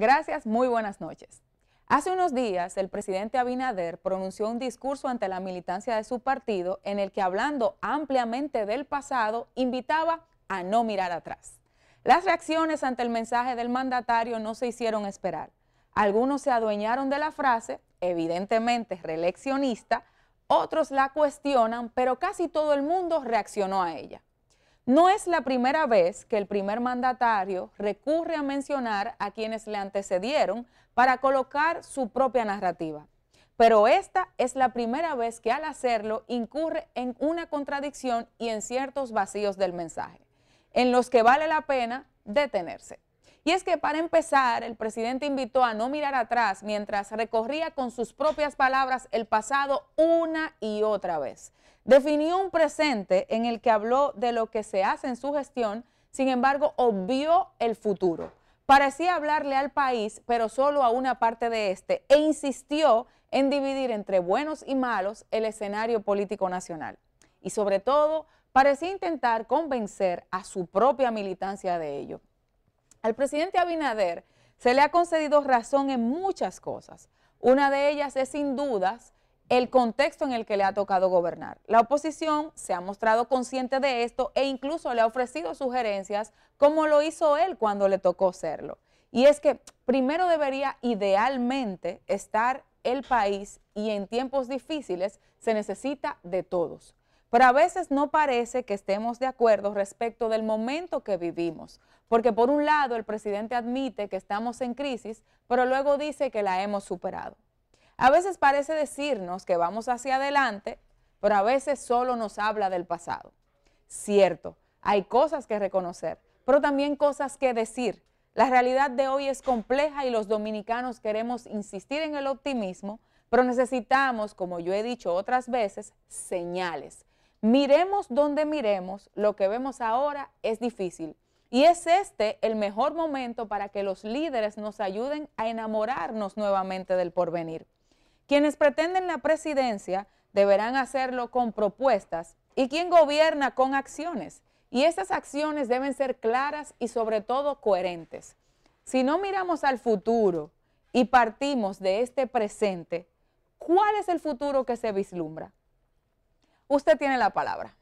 Gracias, muy buenas noches. Hace unos días, el presidente Abinader pronunció un discurso ante la militancia de su partido en el que, hablando ampliamente del pasado, invitaba a no mirar atrás. Las reacciones ante el mensaje del mandatario no se hicieron esperar. Algunos se adueñaron de la frase, evidentemente reeleccionista, otros la cuestionan, pero casi todo el mundo reaccionó a ella. No es la primera vez que el primer mandatario recurre a mencionar a quienes le antecedieron para colocar su propia narrativa, pero esta es la primera vez que al hacerlo incurre en una contradicción y en ciertos vacíos del mensaje, en los que vale la pena detenerse. Y es que para empezar, el presidente invitó a no mirar atrás mientras recorría con sus propias palabras el pasado una y otra vez. Definió un presente en el que habló de lo que se hace en su gestión, sin embargo, obvió el futuro. Parecía hablarle al país, pero solo a una parte de este, e insistió en dividir entre buenos y malos el escenario político nacional. Y sobre todo, parecía intentar convencer a su propia militancia de ello. Al presidente Abinader se le ha concedido razón en muchas cosas. Una de ellas es sin dudas el contexto en el que le ha tocado gobernar. La oposición se ha mostrado consciente de esto e incluso le ha ofrecido sugerencias como lo hizo él cuando le tocó serlo. Y es que primero debería idealmente estar el país y en tiempos difíciles se necesita de todos. Pero a veces no parece que estemos de acuerdo respecto del momento que vivimos, porque por un lado el presidente admite que estamos en crisis, pero luego dice que la hemos superado. A veces parece decirnos que vamos hacia adelante, pero a veces solo nos habla del pasado. Cierto, hay cosas que reconocer, pero también cosas que decir. La realidad de hoy es compleja y los dominicanos queremos insistir en el optimismo, pero necesitamos, como yo he dicho otras veces, señales Miremos donde miremos, lo que vemos ahora es difícil. Y es este el mejor momento para que los líderes nos ayuden a enamorarnos nuevamente del porvenir. Quienes pretenden la presidencia deberán hacerlo con propuestas y quien gobierna con acciones. Y esas acciones deben ser claras y sobre todo coherentes. Si no miramos al futuro y partimos de este presente, ¿cuál es el futuro que se vislumbra? Usted tiene la palabra.